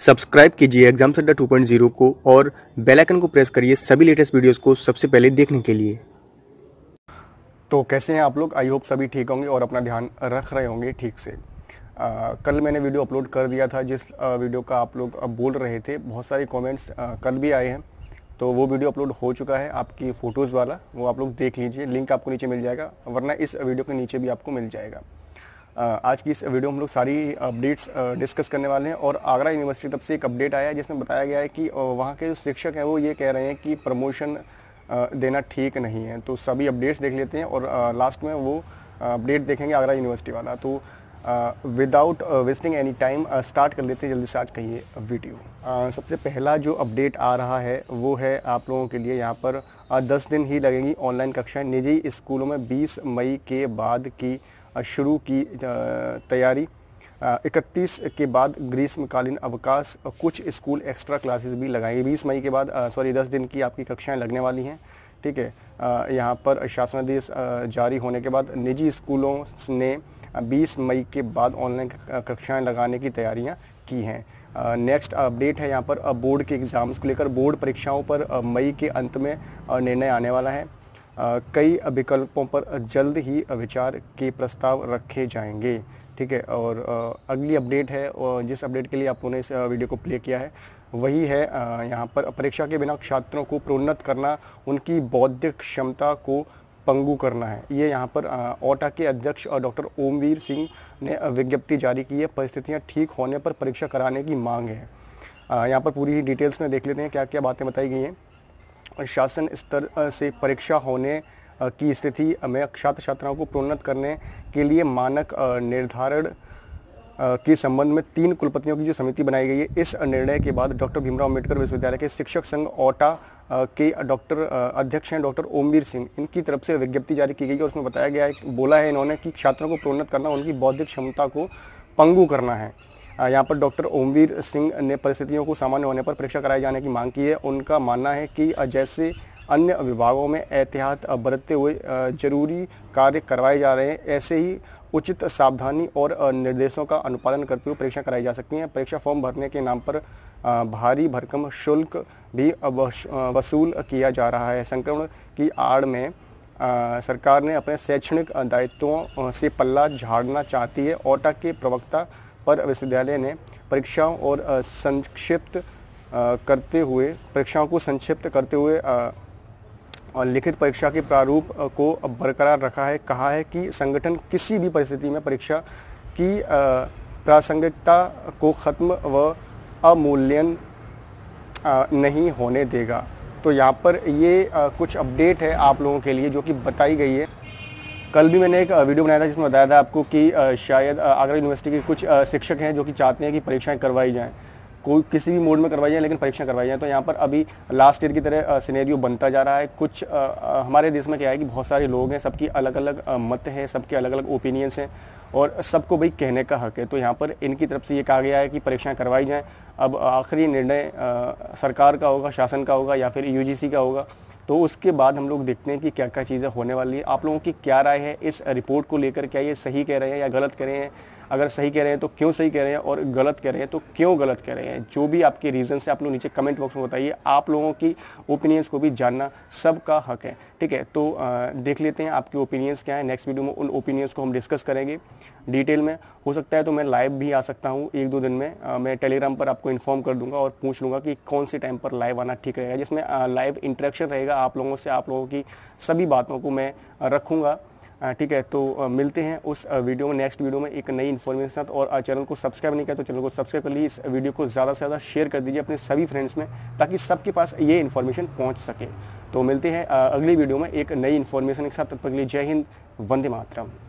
subscribe कीजिए exam centre zero को और बेल आइकन को प्रेस करिए सभी लेटेस्ट वीडियोस को सबसे पहले देखने के लिए तो कैसे हैं आप लोग आई होप सभी ठीक होंगे और अपना ध्यान रख रहे होंगे ठीक से आ, कल मैंने वीडियो अपलोड कर दिया था जिस आ, वीडियो का आप लोग बोल रहे थे बहुत सारे कॉमेंट्स कल भी आए हैं तो वो वीडियो अपलोड हो चुका है आपकी फ़ोटोज़ वाला वो आप लोग देख लीजिए लिंक आपको नीचे मिल जाएगा वरना इस वीडियो के नीचे भी आपको मिल जाएगा आज की इस वीडियो में हम लोग सारी अपडेट्स डिस्कस करने वाले हैं और आगरा यूनिवर्सिटी तब से एक अपडेट आया है जिसमें बताया गया है कि वहाँ के जो शिक्षक हैं वो ये कह रहे हैं कि प्रमोशन देना ठीक नहीं है तो सभी अपडेट्स देख लेते हैं और लास्ट में वो अपडेट देखेंगे आगरा यूनिवर्सिटी वाला तो without wasting any time start कर लेते हैं जल्दी से आज का ये वीडियो uh, सबसे पहला जो अपडेट आ रहा है वो है आप लोगों के लिए यहाँ पर uh, दस दिन ही लगेंगी ऑनलाइन कक्षाएं निजी स्कूलों में 20 मई के बाद की शुरू की तैयारी इकतीस के बाद ग्रीष्मकालीन अवकाश कुछ स्कूल एक्स्ट्रा क्लासेस भी लगाएंगे बीस मई के बाद सॉरी दस दिन की आपकी कक्षाएं लगने वाली हैं ठीक है यहाँ पर शासनादेश जारी होने के बाद निजी स्कूलों ने 20 मई के बाद ऑनलाइन कक्षाएं लगाने की तैयारियां की हैं नेक्स्ट अपडेट है यहाँ पर बोर्ड के एग्ज़ाम्स को लेकर बोर्ड परीक्षाओं पर मई के अंत में निर्णय आने वाला है कई विकल्पों पर जल्द ही विचार के प्रस्ताव रखे जाएंगे ठीक है और अगली अपडेट है और जिस अपडेट के लिए आप उन्हें इस वीडियो को प्ले किया है वही है यहाँ पर परीक्षा के बिना छात्रों को प्रोन्नत करना उनकी बौद्धिक क्षमता को पंगु करना है ये यहाँ पर ओटा के अध्यक्ष डॉक्टर ओमवीर सिंह ने विज्ञप्ति जारी की है परिस्थितियाँ ठीक होने पर परीक्षा कराने की मांग है यहाँ पर पूरी ही डिटेल्स में देख लेते हैं क्या क्या बातें बताई गई हैं शासन स्तर से परीक्षा होने की स्थिति में छात्र छात्राओं को प्रोन्नत करने के लिए मानक निर्धारण के संबंध में तीन कुलपतियों की जो समिति बनाई गई है इस निर्णय के बाद डॉक्टर भीमराव अम्बेडकर विश्वविद्यालय के शिक्षक संघ ओटा के डॉक्टर अध्यक्ष हैं डॉक्टर ओमवीर सिंह इनकी तरफ से विज्ञप्ति जारी की गई है उसमें बताया गया है बोला है इन्होंने कि छात्रों को प्रोन्नत करना उनकी बौद्धिक क्षमता को पंगु करना है यहाँ पर डॉक्टर ओमवीर सिंह ने परिस्थितियों को सामान्य होने पर परीक्षा कराए जाने की मांग की है उनका मानना है कि जैसे अन्य विभागों में एहतियात बरतते हुए जरूरी कार्य करवाए जा रहे हैं ऐसे ही उचित सावधानी और निर्देशों का अनुपालन करते हुए परीक्षा कराई जा सकती है परीक्षा फॉर्म भरने के नाम पर भारी भरकम शुल्क भी वसूल किया जा रहा है संक्रमण की आड़ में सरकार ने अपने शैक्षणिक दायित्वों से पल्ला झाड़ना चाहती है ओटा के प्रवक्ता पर विश्वविद्यालय ने परीक्षाओं और संक्षिप्त करते हुए परीक्षाओं को संक्षिप्त करते हुए और लिखित परीक्षा के प्रारूप को बरकरार रखा है कहा है कि संगठन किसी भी परिस्थिति में परीक्षा की प्रासंगिकता को ख़त्म व अमूल्यन नहीं होने देगा तो यहाँ पर ये कुछ अपडेट है आप लोगों के लिए जो कि बताई गई है कल भी मैंने एक वीडियो बनाया था जिसमें बताया था आपको कि शायद आगरा यूनिवर्सिटी के कुछ शिक्षक हैं जो कि चाहते हैं कि परीक्षाएँ करवाई जाएँ कोई किसी भी मोड में करवाई जाए लेकिन परीक्षा करवाई जाए तो यहाँ पर अभी लास्ट ईयर की तरह सिनेरियो बनता जा रहा है कुछ आ, हमारे देश में क्या है कि बहुत सारे लोग हैं सबकी अलग अलग मत हैं सबके अलग अलग ओपिनियंस हैं और सबको भाई कहने का हक है तो यहाँ पर इनकी तरफ से ये कहा गया है कि परीक्षाएँ करवाई जाएँ अब आखिरी निर्णय सरकार का होगा शासन का होगा या फिर यू का होगा तो उसके बाद हम लोग देखते हैं कि क्या क्या चीज़ें होने वाली है आप लोगों की क्या राय है इस रिपोर्ट को लेकर क्या ये सही कह रहे हैं या गलत कह रहे हैं अगर सही कह रहे हैं तो क्यों सही कह रहे हैं और गलत कह रहे हैं तो क्यों गलत कह रहे हैं जो भी आपके रीजन से आप लोग नीचे कमेंट बॉक्स में बताइए आप लोगों की ओपिनियंस को भी जानना सबका हक है ठीक है तो आ, देख लेते हैं आपके ओपिनियंस क्या है नेक्स्ट वीडियो में उन ओपिनियंस को हम डिस्कस करेंगे डिटेल में हो सकता है तो मैं लाइव भी आ सकता हूँ एक दो दिन में आ, मैं टेलीग्राम पर आपको इन्फॉर्म कर दूंगा और पूछ लूँगा कि कौन से टाइम पर लाइव आना ठीक रहेगा जिसमें लाइव इंटरेक्शन रहेगा आप लोगों से आप लोगों की सभी बातों को मैं रखूँगा ठीक है तो मिलते हैं उस वीडियो में नेक्स्ट वीडियो में एक नई इन्फॉर्मेशन साथ और चैनल को सब्सक्राइब नहीं किया तो चैनल को सब्सक्राइब कर लीजिए इस वीडियो को ज़्यादा से ज़्यादा शेयर कर दीजिए अपने सभी फ्रेंड्स में ताकि सबके पास ये इन्फॉर्मेशन पहुँच सके तो मिलते हैं अगली वीडियो में एक नई इन्फॉर्मेशन के साथ तब तक के लिए जय हिंद वंदे मातरम